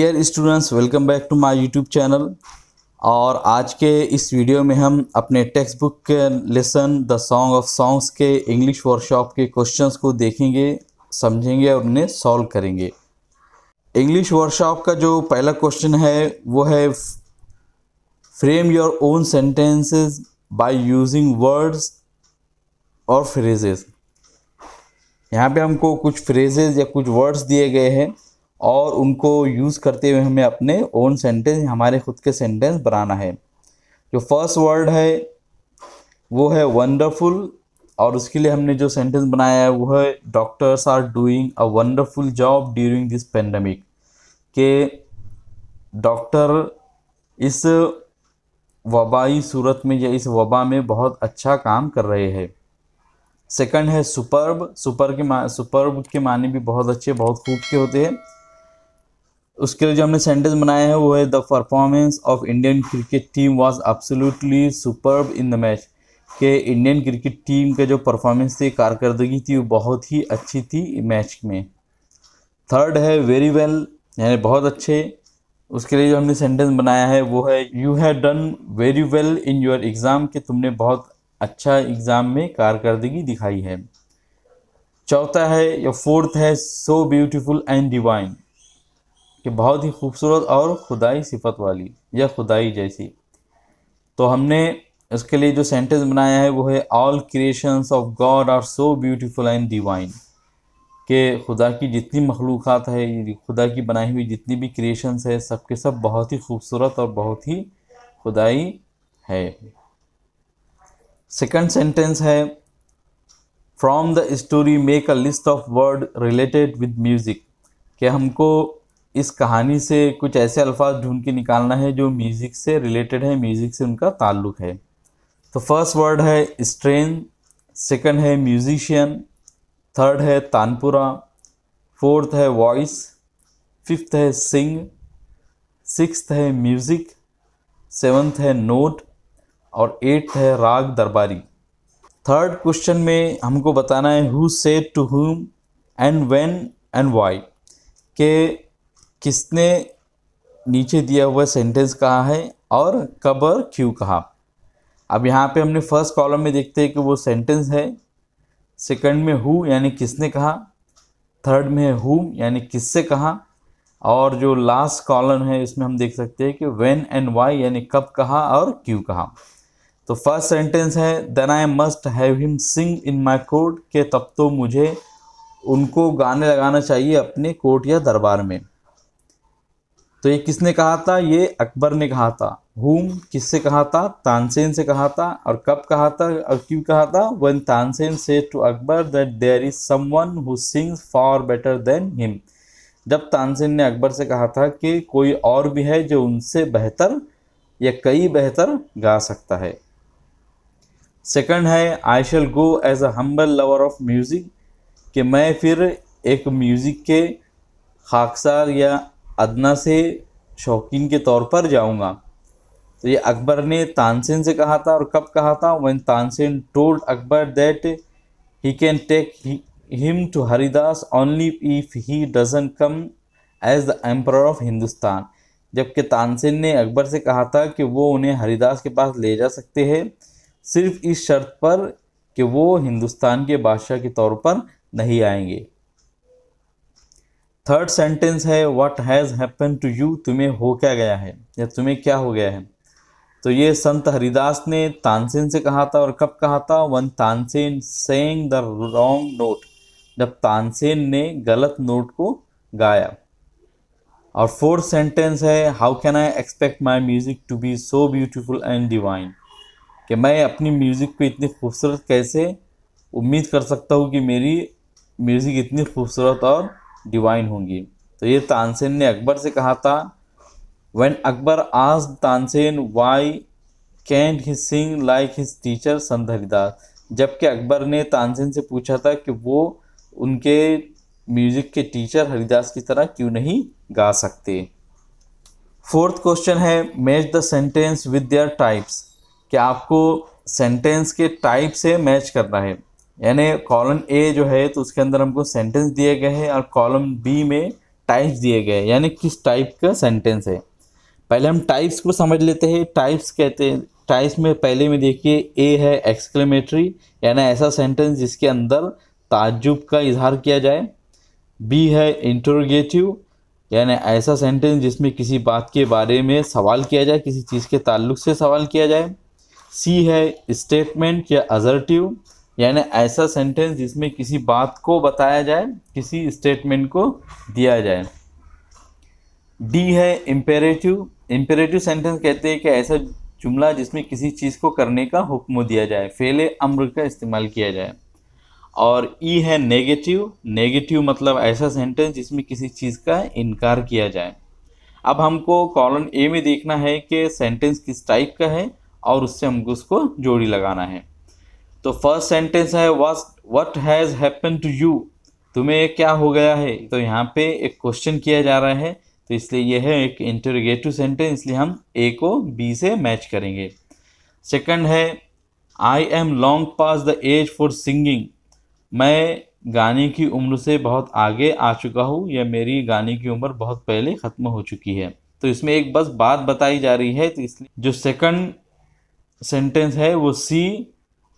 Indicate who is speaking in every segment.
Speaker 1: dear students welcome back to my YouTube channel और आज के इस वीडियो में हम अपने टेक्स्ट बुक के lesson the song of songs के इंग्लिश वर्कशॉप के क्वेश्चंस को देखेंगे समझेंगे और उन्हें सॉल्व करेंगे इंग्लिश वर्कशॉप का जो पहला क्वेश्चन है वो है frame your own sentences by using words और फ्रेजेस यहाँ पे हमको कुछ फ्रेजेज या कुछ वर्ड्स दिए गए हैं और उनको यूज़ करते हुए हमें अपने ओन सेंटेंस हमारे खुद के सेंटेंस बनाना है जो फर्स्ट वर्ड है वो है वंडरफुल और उसके लिए हमने जो सेंटेंस बनाया है वो है doctors are doing a wonderful job during this pandemic के डॉक्टर इस वबाई सूरत में या इस वबा में बहुत अच्छा काम कर रहे हैं सेकंड है सुपर्ब सुपर के सुपर्ब के माने भी बहुत अच्छे बहुत खूब के होते हैं उसके लिए जो हमने सेंटेंस बनाया है वो है the performance of Indian cricket team was absolutely superb in the match के इंडियन क्रिकेट टीम का जो परफॉर्मेंस थी कारकर्दगी थी वो बहुत ही अच्छी थी मैच में थर्ड है वेरी वेल यानी बहुत अच्छे उसके लिए जो हमने सेंटेंस बनाया है वो है you have done very well in your exam कि तुमने बहुत अच्छा एग्ज़ाम में कारकर्दगी दिखाई है चौथा है या फोर्थ है सो ब्यूटीफुल एंड डिवाइन कि बहुत ही खूबसूरत और खुदाई सिफत वाली या खुदाई जैसी तो हमने इसके लिए जो सेंटेंस बनाया है वो है all creations of God are so beautiful and divine के खुदा की जितनी मखलूक है खुदा की बनाई हुई जितनी भी क्रिएशंस है सब के सब बहुत ही खूबसूरत और बहुत ही खुदाई है सेकंड सेंटेंस है from the story make a list of word related with music कि हमको इस कहानी से कुछ ऐसे अल्फाज ढूंढ के निकालना है जो म्यूज़िक से रिलेटेड है म्यूज़िक से उनका ताल्लुक है तो फर्स्ट वर्ड है स्ट्रेन सेकंड है म्यूजिशियन थर्ड है तानपुरा फोर्थ है वॉइस फिफ्थ है सिंग सिक्स्थ है म्यूज़िक सेवन्थ है नोट और एट्थ है राग दरबारी थर्ड क्वेश्चन में हमको बताना है who said to whom and when and why के किसने नीचे दिया हुआ सेंटेंस कहा है और कब और क्यों कहा अब यहाँ पे हमने फर्स्ट कॉलम में देखते हैं कि वो सेंटेंस है सेकंड में हु यानी किसने कहा थर्ड में है हु यानी किससे कहा और जो लास्ट कॉलम है इसमें हम देख सकते हैं कि व्हेन एंड वाई यानी कब कहा और क्यों कहा तो फर्स्ट सेंटेंस है then I must have him sing in my court के तब तो मुझे उनको गाने लगाना चाहिए अपने कोर्ट या दरबार में तो ये किसने कहा था ये अकबर ने कहा था हुम किससे कहा था तानसेन से कहा था और कब कहा था और क्यों कहा था वन तानसेन से to Akbar that there is someone who sings far better than him जब तानसेन ने अकबर से कहा था कि कोई और भी है जो उनसे बेहतर या कई बेहतर गा सकता है सेकंड है I shall go as a humble lover of music कि मैं फिर एक म्यूज़िक के खाकसार या अदना से शौकीन के तौर पर जाऊंगा तो ये अकबर ने तानसेन से कहा था और कब कहा था one Tansen told Akbar that he can take him to Haridas only if he doesn't come as the emperor of Hindustan जबकि तानसेन ने अकबर से कहा था कि वो उन्हें हरिदास के पास ले जा सकते हैं सिर्फ इस शर्त पर कि वो हिंदुस्तान के बादशाह के तौर पर नहीं आएंगे थर्ड सेंटेंस है what has happen to you तुम्हें हो क्या गया है या तुम्हें क्या हो गया है तो ये संत हरिदास ने तानसेन से कहा था और कब कहा था one Tansen sang the wrong note जब तानसेन ने गलत नोट को गाया और फोर्थ सेंटेंस है how can I expect my music to be so beautiful and divine कि मैं अपनी म्यूज़िक को इतनी खूबसूरत कैसे उम्मीद कर सकता हूँ कि मेरी म्यूज़िक इतनी खूबसूरत और डिवाइन होंगी तो ये तानसेन ने अकबर से कहा था वेन अकबर आज Tansen why can he sing like his teacher Sant Haridas जबकि अकबर ने तानसेन से पूछा था कि वो उनके म्यूजिक के टीचर हरिदास की तरह क्यों नहीं गा सकते फोर्थ क्वेश्चन है match the sentence with their types क्या आपको सेंटेंस के टाइप से मैच करना है यानी कॉलम ए जो है तो उसके अंदर हमको सेंटेंस दिए गए हैं और कॉलम बी में टाइप्स दिए गए हैं यानी किस टाइप का सेंटेंस है पहले हम टाइप्स को समझ लेते हैं टाइप्स कहते हैं टाइप्स में पहले में देखिए ए है एक्सक्लेमेटरी यानी ऐसा सेंटेंस जिसके अंदर ताज्जुब का इजहार किया जाए बी है इंटरोगेटिव यानी ऐसा सेंटेंस जिसमें किसी बात के बारे में सवाल किया जाए किसी चीज़ के ताल्लुक से सवाल किया जाए सी है स्टेटमेंट या अजर्टिव यानी ऐसा सेंटेंस जिसमें किसी बात को बताया जाए किसी स्टेटमेंट को दिया जाए डी है इम्पेरेटिव इम्पेरेटिव सेंटेंस कहते हैं कि ऐसा जुमला जिसमें किसी चीज़ को करने का हुक्म दिया जाए फेले अम्र का इस्तेमाल किया जाए और ई e है नेगेटिव नेगेटिव मतलब ऐसा सेंटेंस जिसमें किसी चीज़ का इनकार किया जाए अब हमको कॉलम ए में देखना है कि सेंटेंस किस टाइप का है और उससे हमको उसको जोड़ी लगाना है तो फर्स्ट सेंटेंस है what has happen to you तुम्हें क्या हो गया है तो यहाँ पे एक क्वेश्चन किया जा रहा है तो इसलिए यह है एक इंटरगेटिव सेंटेंस इसलिए हम ए को बी से मैच करेंगे सेकंड है I am long past the age for singing मैं गाने की उम्र से बहुत आगे आ चुका हूँ या मेरी गाने की उम्र बहुत पहले ख़त्म हो चुकी है तो इसमें एक बस बात बताई जा रही है तो इसलिए जो सेकंड सेंटेंस है वो सी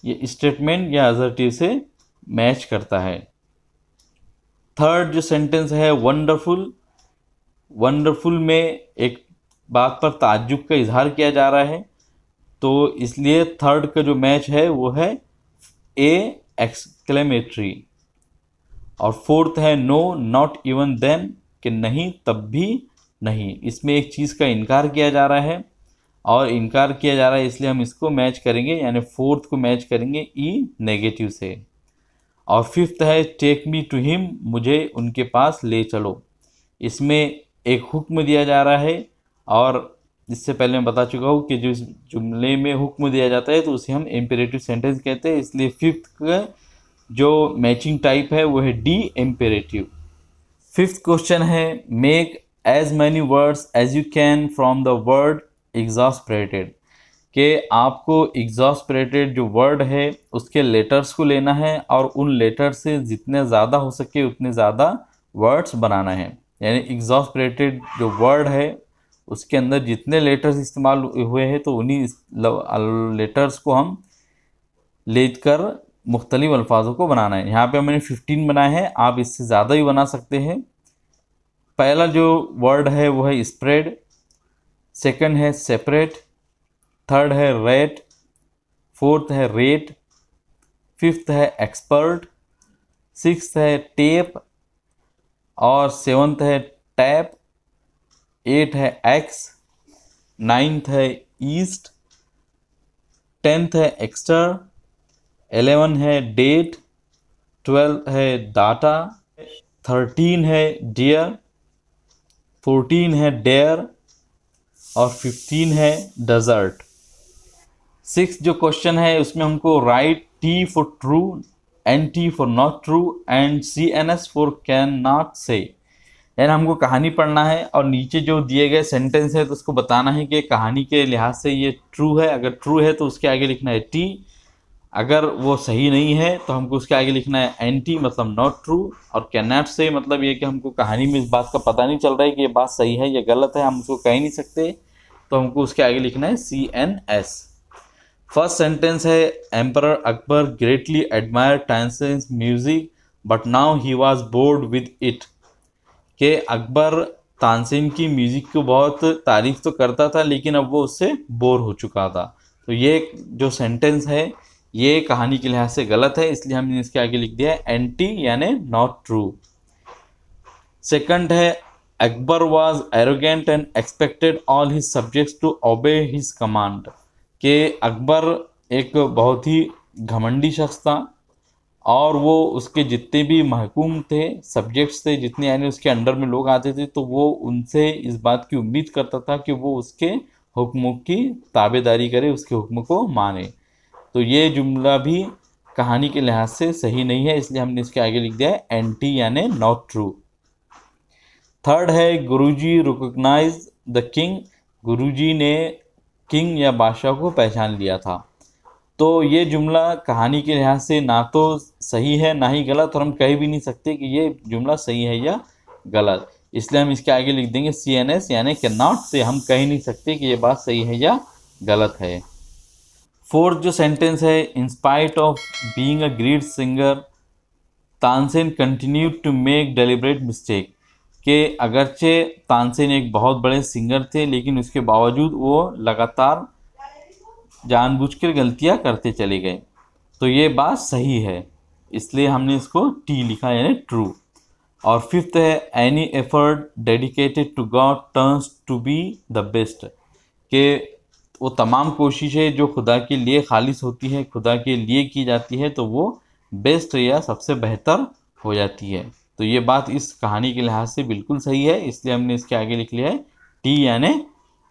Speaker 1: ये स्टेटमेंट या अजर्टिव से मैच करता है थर्ड जो सेंटेंस है वंडरफुल वंडरफुल में एक बात पर ताज्जुब का इजहार किया जा रहा है तो इसलिए थर्ड का जो मैच है वो है ए एक्सक्लेमेटरी और फोर्थ है नो नॉट इवन देन कि नहीं तब भी नहीं इसमें एक चीज़ का इनकार किया जा रहा है और इनकार किया जा रहा है इसलिए हम इसको मैच करेंगे यानी फोर्थ को मैच करेंगे ई e नेगेटिव से और फिफ्थ है टेक मी टू हिम मुझे उनके पास ले चलो इसमें एक हुक्म दिया जा रहा है और इससे पहले मैं बता चुका हूँ कि जिस जुमले में हुक्म दिया जाता है तो उसे हम एम्पेरेटिव सेंटेंस कहते हैं इसलिए फिफ्थ का जो मैचिंग टाइप है वो है डी एम्पेरेटिव फिफ्थ क्वेश्चन है make as many words as you can from the word exasperated कि आपको एग्जॉस्परेटेड जो वर्ड है उसके लेटर्स को लेना है और उन लेटर्स से जितने ज़्यादा हो सके उतने ज़्यादा वर्ड्स बनाना है यानी एग्जॉस्परेटेड जो वर्ड है उसके अंदर जितने लेटर्स इस्तेमाल हुए हैं तो उन्हीं लेटर्स को हम लेकर मुख्तलिफ़ अल्फाजों को बनाना है यहाँ पे मैंने 15 बनाए हैं आप इससे ज़्यादा ही बना सकते हैं पहला जो वर्ड है वो है स्प्रेड सेकंड है सेपरेट थर्ड है रेट फोर्थ है रेट फिफ्थ है एक्सपर्ट सिक्स है टेप और सेवन्थ है टैप एट है एक्स नाइन्थ है ईस्ट टेंथ है एक्स्टर एलेवन है डेट ट्वेल्व है डाटा थर्टीन है डियर फोर्टीन है डेयर और फिफ्टीन है डेजर्ट सिक्स जो क्वेश्चन है उसमें हमको write T for true N T for not true and C N S for can not say यानी हमको कहानी पढ़ना है और नीचे जो दिए गए सेंटेंस है तो उसको बताना है कि कहानी के लिहाज से ये ट्रू है अगर ट्रू है तो उसके आगे लिखना है टी अगर वो सही नहीं है तो हमको उसके आगे लिखना है एंटी मतलब नॉट ट्रू और कैनॉट से मतलब ये कि हमको कहानी में इस बात का पता नहीं चल रहा है कि ये बात सही है या गलत है हम उसको कह ही नहीं सकते तो हमको उसके आगे लिखना है C N S first sentence है emperor Akbar greatly admire Tansen's music but now he was bored with it के अकबर तानसेन की म्यूज़िक को बहुत तारीफ तो करता था लेकिन अब वो उससे बोर हो चुका था तो ये जो सेंटेंस है ये कहानी के लिहाज से गलत है इसलिए हमने इसके आगे लिख दिया है एंटी यानी नॉट ट्रू सेकंड है Akbar was arrogant and expected all his subjects to obey his command के अकबर एक बहुत ही घमंडी शख्स था और वो उसके जितने भी महकूम थे सब्जेक्ट्स थे जितने यानी उसके अंडर में लोग आते थे तो वो उनसे इस बात की उम्मीद करता था कि वो उसके हुक्मों की ताबेदारी करे उसके हुक्म को माने तो ये जुमला भी कहानी के लिहाज से सही नहीं है इसलिए हमने इसके आगे लिख दिया है एंटी यानी नॉट ट्रू थर्ड है Guruji recognise the king Guruji ने किंग या बादशाह को पहचान लिया था तो ये जुमला कहानी के लिहाज से ना तो सही है ना ही गलत और हम कह भी नहीं सकते कि ये जुमला सही है या गलत इसलिए हम इसके आगे लिख देंगे सी एन एस यानि के नॉट से हम कह नहीं सकते कि ये बात सही है या गलत है फोर्थ जो सेंटेंस है in spite of being a great singer Tansen continue to make deliberate mistake के अगरचे तानसेन एक बहुत बड़े सिंगर थे लेकिन उसके बावजूद वो लगातार जानबूझकर गलतियां करते चले गए तो ये बात सही है इसलिए हमने इसको टी लिखा यानी ट्रू और फिफ्थ है any effort dedicated to God turns to be the best के वो तमाम कोशिशें जो खुदा के लिए खालिस होती है खुदा के लिए की जाती है तो वो बेस्ट या सबसे बेहतर हो जाती है तो ये बात इस कहानी के लिहाज से बिल्कुल सही है इसलिए हमने इसके आगे लिख लिया है टी यानि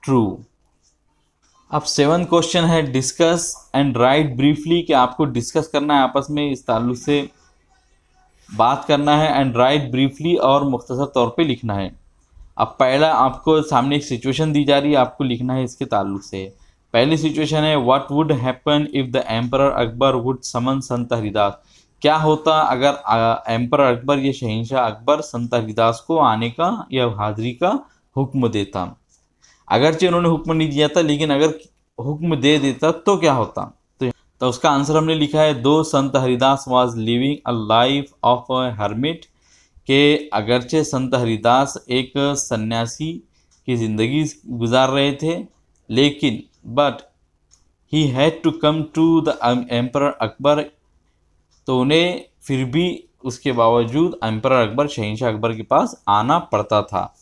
Speaker 1: ट्रू अब सेवन क्वेश्चन है डिस्कस एंड राइट ब्रीफली कि आपको डिस्कस करना है आपस में इस ताल्लुक से बात करना है एंड राइट ब्रीफली और मुख्तसर तौर पे लिखना है अब पहला आपको सामने एक सिचुएशन दी जा रही है आपको लिखना है इसके ताल्लुक से पहली सिचुएशन है what would happen if the emperor Akbar would summon Sant Haridas क्या होता अगर एम्पर अकबर या शहनशाह अकबर संत हरिदास को आने का या हाजिरी का हुक्म देता अगरचे उन्होंने हुक्म नहीं दिया था लेकिन अगर हुक्म दे देता तो क्या होता तो, तो उसका आंसर हमने लिखा है दो Sant Haridas was living a life of a hermit के अगरचे संत हरिदास एक सन्यासी की ज़िंदगी गुजार रहे थे लेकिन but he had to come to the emperor Akbar तो उन्हें फिर भी उसके बावजूद एम्पर अकबर शहनशाह अकबर के पास आना पड़ता था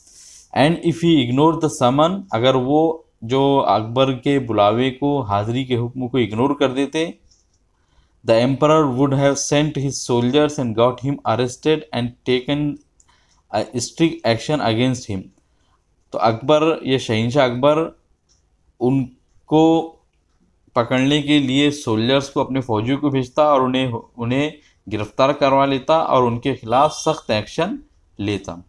Speaker 1: and if he ignore the summon अगर वो जो अकबर के बुलावे को हाज़िरी के हुक्म को इग्नोर कर देते the emperor would have sent his soldiers and got him arrested and taken strict action against him तो अकबर ये शहनशाह अकबर उन को पकड़ने के लिए सोल्जर्स को अपने फौजियों को भेजता और उन्हें उन्हें गिरफ्तार करवा लेता और उनके खिलाफ सख्त एक्शन लेता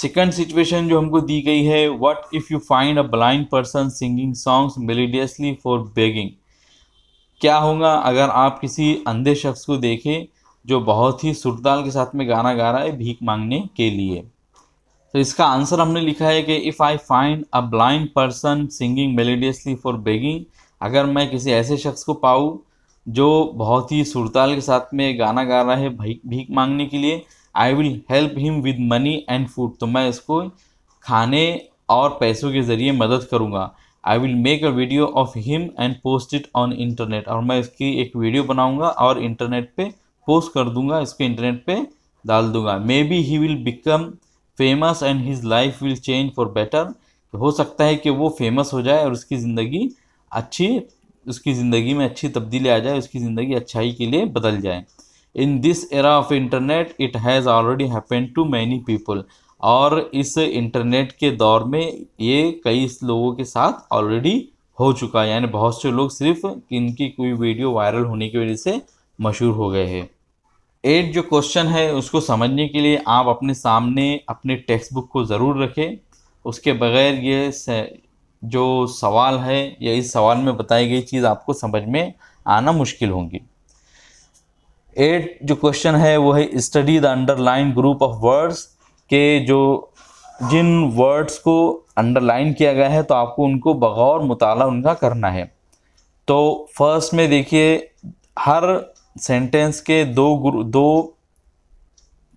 Speaker 1: सेकंड सिचुएशन जो हमको दी गई है what if you find a blind person singing songs melodiously for begging क्या होगा अगर आप किसी अंधे शख्स को देखें जो बहुत ही सुरताल के साथ में गाना गा रहा है भीख मांगने के लिए तो इसका आंसर हमने लिखा है कि if I find a blind person singing melodiously for begging अगर मैं किसी ऐसे शख्स को पाऊँ जो बहुत ही सुरताल के साथ में गाना गा रहा है भीख भीख मांगने के लिए I will help him with money and food तो मैं इसको खाने और पैसों के ज़रिए मदद करूँगा I will make a video of him and post it on internet और मैं इसकी एक वीडियो बनाऊँगा और इंटरनेट पे पोस्ट कर दूँगा इसको इंटरनेट पे डाल दूँगा maybe he will become famous and his life will change for better हो सकता है कि वो फेमस हो जाए और उसकी ज़िंदगी अच्छी उसकी ज़िंदगी में अच्छी तब्दीली आ जाए उसकी ज़िंदगी अच्छाई के लिए बदल जाए in this era of internet it has already happen to many people और इस इंटरनेट के दौर में ये कई लोगों के साथ ऑलरेडी हो चुका है यानी बहुत से लोग सिर्फ इनकी कोई वीडियो वायरल होने की वजह से मशहूर हो गए हैं एट जो क्वेश्चन है उसको समझने के लिए आप अपने सामने अपने टेक्स्ट बुक को ज़रूर रखें उसके बगैर ये जो सवाल है या इस सवाल में बताई गई चीज़ आपको समझ में आना मुश्किल होंगी एट जो क्वेश्चन है वो है study the underline group of words के जो जिन वर्ड्स को अंडरलाइन किया गया है तो आपको उनको बगौर मुताला उनका करना है तो फर्स्ट में देखिए हर सेंटेंस के दो गुरु दो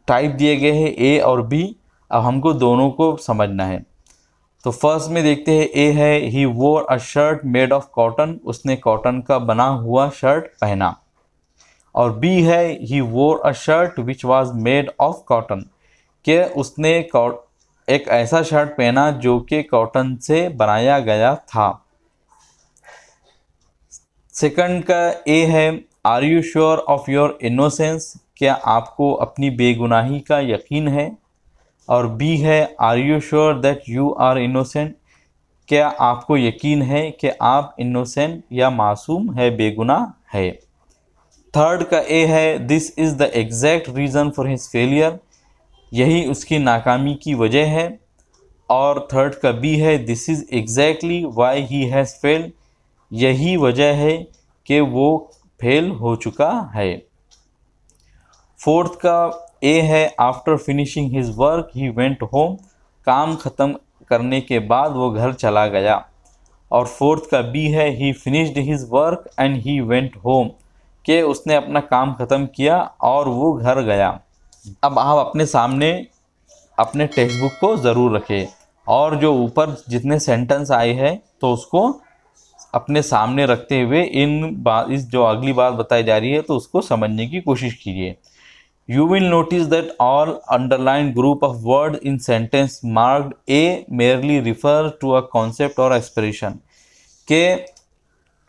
Speaker 1: टाइप दिए गए हैं ए और बी अब हमको दोनों को समझना है तो फर्स्ट में देखते हैं ए है he wore a shirt made of cotton उसने कॉटन का बना हुआ शर्ट पहना और बी है he wore a shirt which was made of cotton के उसने एक ऐसा शर्ट पहना जो कि कॉटन से बनाया गया था सेकंड का ए है are you sure of your innocence क्या आपको अपनी बेगुनाही का यकीन है और बी है are you sure that you are innocent क्या आपको यकीन है कि आप इनोसेंट या मासूम है बेगुनाह है थर्ड का ए है this is the exact reason for his failure यही उसकी नाकामी की वजह है और थर्ड का बी है this is exactly why he has fail यही वजह है कि वो फेल हो चुका है फोर्थ का ए है after finishing his work he went home काम ख़त्म करने के बाद वो घर चला गया और फोर्थ का बी है he finished his work and he went home के उसने अपना काम ख़त्म किया और वो घर गया अब आप अपने सामने अपने टेक्स्ट बुक को ज़रूर रखें और जो ऊपर जितने सेंटेंस आए हैं तो उसको अपने सामने रखते हुए इन बात इस जो अगली बात बताई जा रही है तो उसको समझने की कोशिश कीजिए you will notice that all underline group of word in sentence marked A merely refer to a concept और एक्सप्रेशन के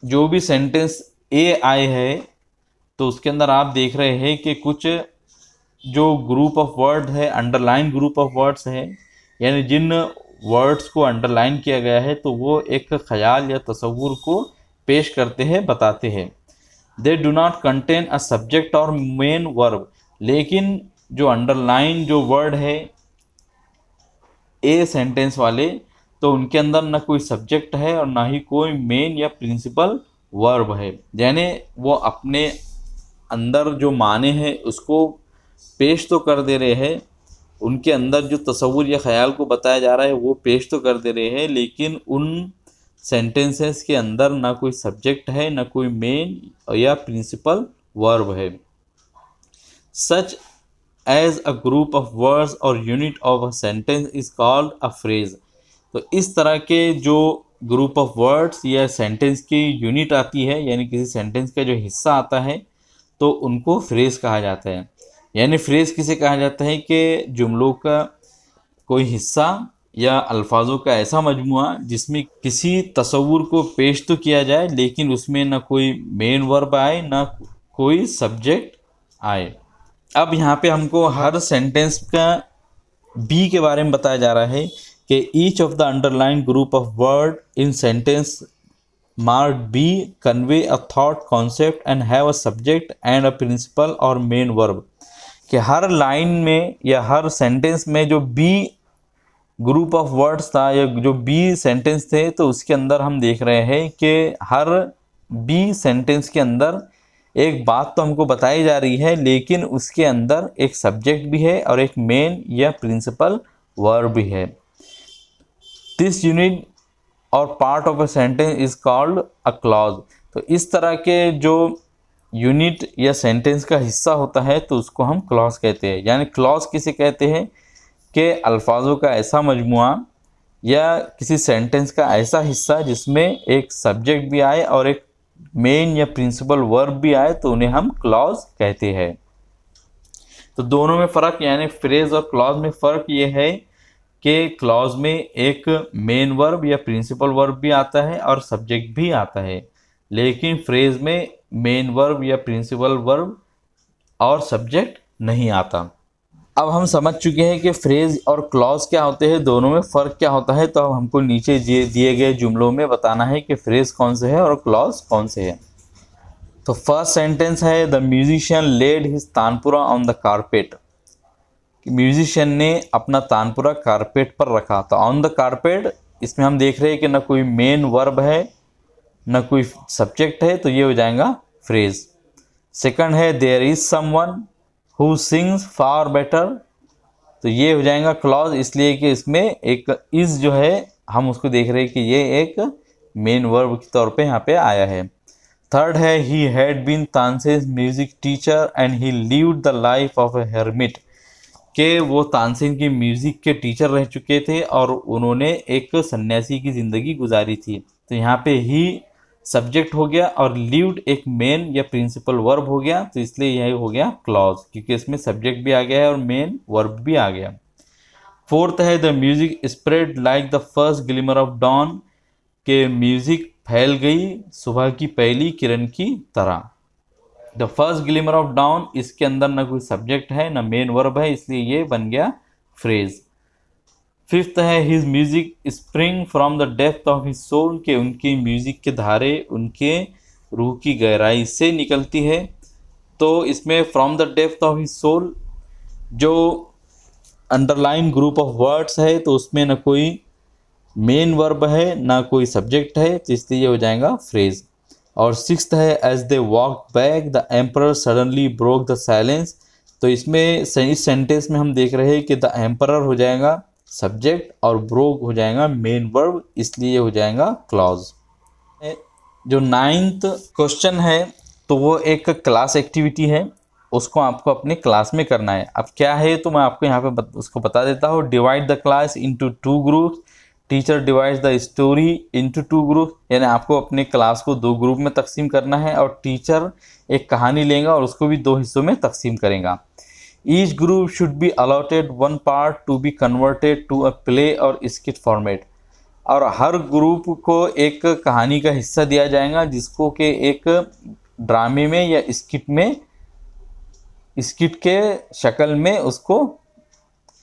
Speaker 1: जो भी सेंटेंस ए आए है तो उसके अंदर आप देख रहे हैं कि कुछ जो ग्रुप ऑफ वर्ड है अंडरलाइन ग्रुप ऑफ वर्ड्स है यानी जिन वर्ड्स को अंडरलाइन किया गया है तो वो एक ख्याल या तस्वूर को पेश करते हैं बताते हैं they do not contain a subject और मेन वर्ब लेकिन जो अंडरलाइन जो वर्ड है ए सेंटेंस वाले तो उनके अंदर ना कोई सब्जेक्ट है और ना ही कोई मेन या प्रिंसिपल वर्ब है यानी वो अपने अंदर जो माने हैं उसको पेश तो कर दे रहे हैं उनके अंदर जो तस्वूर या ख्याल को बताया जा रहा है वो पेश तो कर दे रहे हैं लेकिन उन सेंटेंसेस के अंदर ना कोई सब्जेक्ट है ना कोई मेन या प्रिंसिपल वर्ब है such as a group of words और unit of a sentence is called a phrase तो इस तरह के जो ग्रुप ऑफ वर्ड्स या सेंटेंस की यूनिट आती है यानी किसी सेंटेंस का जो हिस्सा आता है तो उनको फ्रेज़ कहा जाता है यानी फ्रेज़ किसे कहा जाता है कि जुमलों का कोई हिस्सा या अल्फाजों का ऐसा मजमु जिसमें किसी तस्वूर को पेश तो किया जाए लेकिन उसमें ना कोई मेन वर्ब आए ना कोई सब्जेक्ट आए अब यहाँ पे हमको हर सेंटेंस का बी के बारे में बताया जा रहा है कि each of the underline group of word in sentence marked B convey a thought concept and have a subject and a principal और मेन वर्ब कि हर लाइन में या हर सेंटेंस में जो बी ग्रुप ऑफ वर्ड्स था या जो बी सेंटेंस थे तो उसके अंदर हम देख रहे हैं कि हर बी सेंटेंस के अंदर एक बात तो हमको बताई जा रही है लेकिन उसके अंदर एक सब्जेक्ट भी है और एक मेन या प्रिंसिपल वर्ब भी है दिस यूनिट और part of a sentence is called a clause तो इस तरह के जो यूनिट या सेंटेंस का हिस्सा होता है तो उसको हम क्लॉज कहते हैं यानी क्लॉज किसे कहते हैं कि अल्फाजों का ऐसा मजमू या किसी सेंटेंस का ऐसा हिस्सा जिसमें एक सब्जेक्ट भी आए और एक मेन या प्रिंसिपल वर्ब भी आए तो उन्हें हम क्लॉज कहते हैं तो दोनों में फ़र्क यानी फ्रेज और क्लॉज में फ़र्क ये है कि क्लॉज में एक मेन वर्ब या प्रिंसिपल वर्ब भी आता है और सब्जेक्ट भी आता है लेकिन फ्रेज में मेन वर्ब या प्रिंसिपल वर्ब और सब्जेक्ट नहीं आता अब हम समझ चुके हैं कि फ्रेज और क्लॉज क्या होते हैं दोनों में फ़र्क क्या होता है तो अब हमको नीचे दिए गए जुमलों में बताना है कि फ्रेज कौन से है और क्लॉज कौन से तो है तो फर्स्ट सेंटेंस है the musician laid his tanpura on the carpet musician ने अपना तानपुरा कारपेट पर रखा तो ऑन द कारपेट इसमें हम देख रहे हैं कि ना कोई मेन वर्ब है न कोई सब्जेक्ट है तो ये हो जाएगा फ्रेज सेकंड है there is someone who sings far better तो ये हो जाएगा क्लॉज इसलिए कि इसमें एक इज जो है हम उसको देख रहे हैं कि ये एक मेन वर्ब के तौर पे यहाँ पे आया है थर्ड है he had been Tansen's music teacher and he live the life of a hermit के वो तानसेन के म्यूज़िक के टीचर रह चुके थे और उन्होंने एक सन्यासी की ज़िंदगी गुजारी थी तो यहाँ पे ही सब्जेक्ट हो गया और लिव्ड एक मेन या प्रिंसिपल वर्ब हो गया तो इसलिए यही हो गया क्लॉज क्योंकि इसमें सब्जेक्ट भी आ गया है और मेन वर्ब भी आ गया फोर्थ है the music spread like the first glimmer of dawn के म्यूजिक फैल गई सुबह की पहली किरण की तरह the first glimmer of dawn इसके अंदर ना कोई सब्जेक्ट है ना मेन वर्ब है इसलिए ये बन गया फ्रेज़ फिफ्थ है his music spring from the depth of his soul के उनकी म्यूज़िक के धारे उनके रूह की गहराई से निकलती है तो इसमें from the depth of his soul जो अंडरलाइन ग्रुप ऑफ वर्ड्स है तो उसमें ना कोई मेन वर्ब है ना कोई सब्जेक्ट है तो इसलिए हो जाएगा फ्रेज और सिक्स है as they walk back the emperor suddenly broke the silence तो इसमें इस सेंटेंस में हम देख रहे हैं कि द एम्पर हो जाएगा सब्जेक्ट और ब्रोक हो जाएगा मेन वर्ब इसलिए हो जाएगा क्लॉज जो नाइन्थ क्वेश्चन है तो वो एक क्लास एक्टिविटी है उसको आपको अपने क्लास में करना है अब क्या है तो मैं आपको यहाँ पे बत, उसको बता देता हूँ divide the class into two group teacher divide the story into two group यानी आपको अपने क्लास को दो ग्रुप में तकसीम करना है और टीचर एक कहानी लेगा और उसको भी दो हिस्सों में तकसीम करेगा each group should be allotted one part to be converted to a play और स्किट फॉर्मेट और हर ग्रुप को एक कहानी का हिस्सा दिया जाएगा जिसको के एक ड्रामे में या स्किट में स्किट के शक्ल में उसको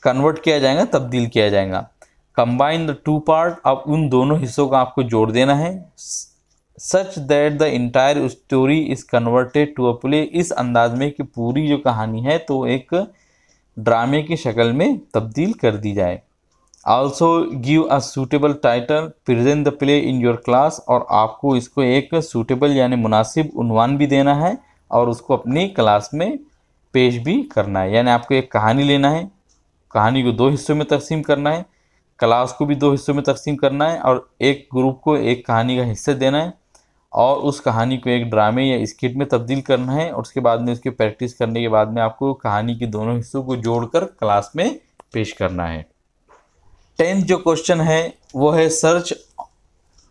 Speaker 1: कन्वर्ट किया जाएगा तब्दील किया जाएगा कंबाइन द टू पार्ट अब उन दोनों हिस्सों का आपको जोड़ देना है such that the entire story is converted to a play इस अंदाज में कि पूरी जो कहानी है तो एक ड्रामे की शक्ल में तब्दील कर दी जाए also give a suitable title present the play in your class और आपको इसको एक सूटेबल यानी मुनासिब उनवान भी देना है और उसको अपनी क्लास में पेश भी करना है यानी आपको एक कहानी लेना है कहानी को दो हिस्सों में तकसीम करना है क्लास को भी दो हिस्सों में तकसीम करना है और एक ग्रुप को एक कहानी का हिस्सा देना है और उस कहानी को एक ड्रामे या स्किट में तब्दील करना है और उसके बाद में उसकी प्रैक्टिस करने के बाद में आपको कहानी के दोनों हिस्सों को जोड़कर क्लास में पेश करना है टेंथ जो क्वेश्चन है वो है search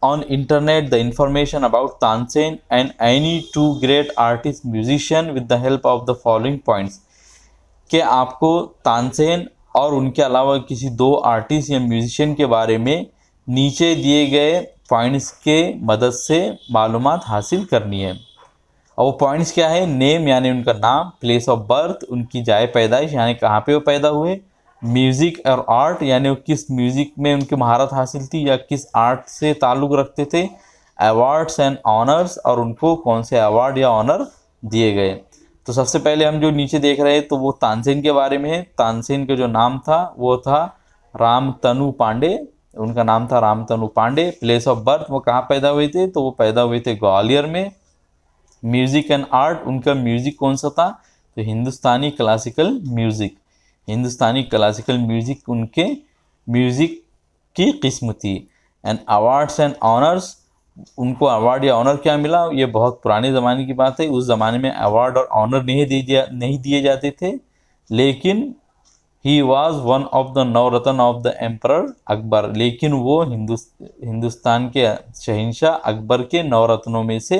Speaker 1: on internet the information about Tansen and any two great artist musician with the help of the following points के आपको तानसेन और उनके अलावा किसी दो आर्टिस्ट या म्यूजिशियन के बारे में नीचे दिए गए पॉइंट्स के मदद से मालूम हासिल करनी है और वो पॉइंट्स क्या है नेम यानी उनका नाम प्लेस ऑफ बर्थ उनकी जाए पैदाइश यानी कहाँ पे वो पैदा हुए म्यूज़िक और आर्ट यानी वो किस म्यूज़िक में उनकी महारत हासिल थी या किस आर्ट से ताल्लुक़ रखते थे अवार्ड्स एंड ऑनर्स और उनको कौन से अवार्ड या ऑनर दिए गए तो सबसे पहले हम जो नीचे देख रहे हैं तो वो तानसेन के बारे में है तानसेन का जो नाम था वो था राम तनु पांडे उनका नाम था Ramtanu Pandey place of birth वो कहाँ पैदा हुए थे तो वो पैदा हुए थे ग्वालियर में म्यूज़िक एंड आर्ट उनका म्यूज़िक कौन सा था तो Hindustani classical music Hindustani classical music उनके म्यूज़िक की किस्म थी एंड अवार्ड्स एंड ऑनर्स उनको अवार्ड या ऑनर क्या मिला ये बहुत पुराने ज़माने की बात है उस ज़माने में अवार्ड और ऑनर नहीं दिए नहीं दिए जाते थे लेकिन he was one of the Navratna of the emperor Akbar लेकिन वो हिंदुस्तान के शहनशाह अकबर के नवरत्नों में से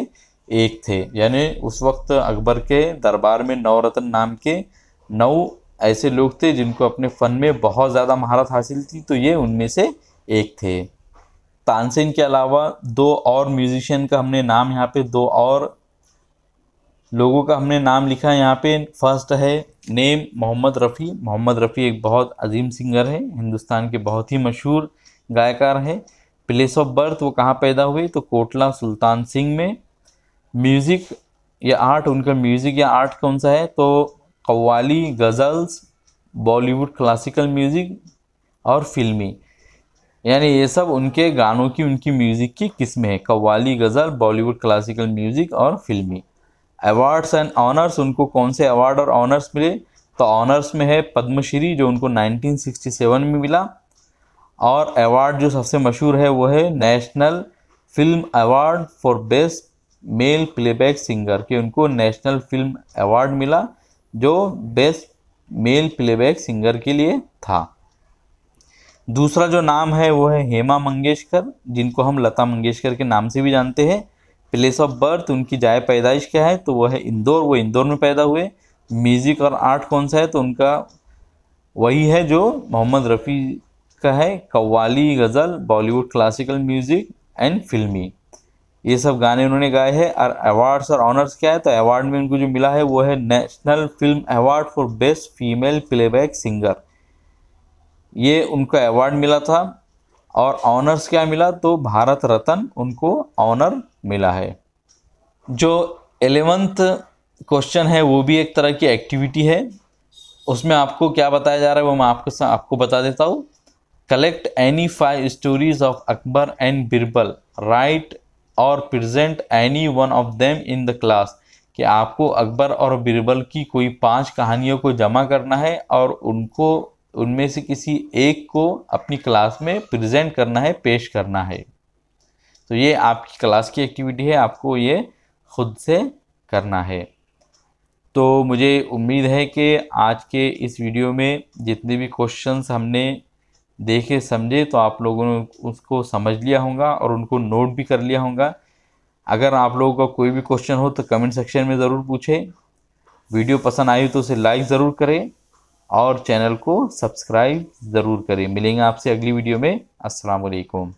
Speaker 1: एक थे यानी उस वक्त अकबर के दरबार में नवरत्न नाम के नौ ऐसे लोग थे जिनको अपने फ़न में बहुत ज़्यादा महारत हासिल थी तो ये उनमें से एक थे तानसेन के अलावा दो और म्यूजिशियन का हमने नाम यहाँ पे दो और लोगों का हमने नाम लिखा है यहाँ पे फर्स्ट है नेम मोहम्मद रफ़ी मोहम्मद रफ़ी एक बहुत अजीम सिंगर है हिंदुस्तान के बहुत ही मशहूर गायकार हैं प्लेस ऑफ बर्थ वो कहाँ पैदा हुए तो कोटला सुल्तान सिंह में म्यूज़िक या आर्ट उनका म्यूज़िक या आर्ट कौन सा है तो कव्वाली गज़ल्स बॉलीवुड क्लासिकल म्यूज़िक और फिल्मी यानी ये सब उनके गानों की उनकी म्यूज़िक की किस्में हैं कव्वाली गज़ल बॉलीवुड क्लासिकल म्यूज़िक और फिल्मी अवार्ड्स एंड ऑनर्स उनको कौन से अवार्ड और ऑनर्स मिले तो ऑनर्स में है पद्मश्री जो उनको 1967 में मिला और अवार्ड जो सबसे मशहूर है वो है national film award for best male playback singer के उनको नेशनल फिल्म अवार्ड मिला जो बेस्ट मेल प्लेबैक सिंगर के लिए था दूसरा जो नाम है वो है हेमा मंगेशकर जिनको हम लता मंगेशकर के नाम से भी जानते हैं प्लेस ऑफ बर्थ उनकी जाए पैदाइश क्या है तो वह है इंदौर वो इंदौर में पैदा हुए म्यूज़िक और आर्ट कौन सा है तो उनका वही है जो मोहम्मद रफ़ी का है qawwali ghazal Bollywood classical music and filmi ये सब गाने उन्होंने गाए हैं और अवार्ड्स और ऑनर्स क्या है तो अवार्ड में उनको जो मिला है वो है national film award for best female playback singer ये उनका अवार्ड मिला था और ऑनर्स क्या मिला तो भारत रत्न उनको ऑनर मिला है जो एलेवंथ क्वेश्चन है वो भी एक तरह की एक्टिविटी है उसमें आपको क्या बताया जा रहा है वो मैं आपको आपको बता देता हूँ collect any five stories of Akbar and Birbal write और present any one of them in the class कि आपको अकबर और बिरबल की कोई पांच कहानियों को जमा करना है और उनको उनमें से किसी एक को अपनी क्लास में प्रेजेंट करना है पेश करना है तो ये आपकी क्लास की एक्टिविटी है आपको ये खुद से करना है तो मुझे उम्मीद है कि आज के इस वीडियो में जितने भी क्वेश्चंस हमने देखे समझे तो आप लोगों ने उसको समझ लिया होगा और उनको नोट भी कर लिया होगा अगर आप लोगों का कोई भी क्वेश्चन हो तो कमेंट सेक्शन में ज़रूर पूछें वीडियो पसंद आई तो उसे लाइक ज़रूर करें और चैनल को सब्सक्राइब ज़रूर करें मिलेंगे आपसे अगली वीडियो में अस्सलाम वालेकुम